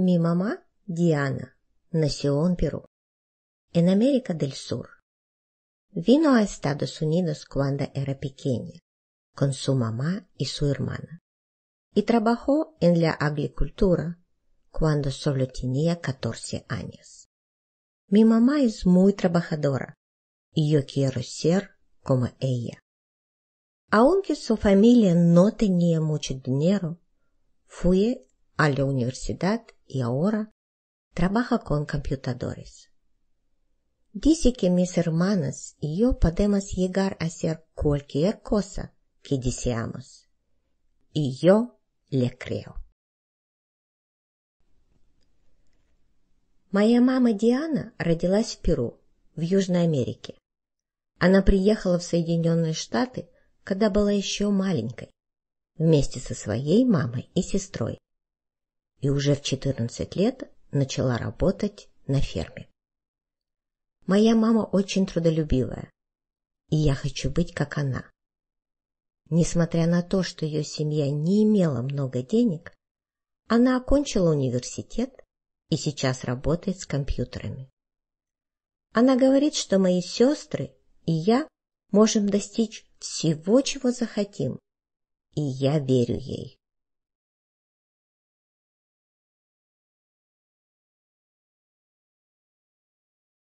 Mi mamá Diana nació en Perú, en América del Sur. Vino a Estados Unidos cuando era pequeña, con su mamá y su hermana, y trabajó en la agricultura cuando solo tenía 14 años. Mi mamá es muy trabajadora y yo quiero ser como ella. Aunque su familia no tenía mucho dinero, fue al universidad y ahora trabaja con computadores. Dice que mis hermanas y yo podemos llegar a hacer cualquier cosa que deseamos. Y yo le creo. Моя мама Диана родилась в Перу, в Южной Америке. Она приехала в Соединенные Штаты, когда была еще маленькой, вместе со своей мамой и сестрой и уже в 14 лет начала работать на ферме. Моя мама очень трудолюбивая, и я хочу быть как она. Несмотря на то, что ее семья не имела много денег, она окончила университет и сейчас работает с компьютерами. Она говорит, что мои сестры и я можем достичь всего, чего захотим, и я верю ей.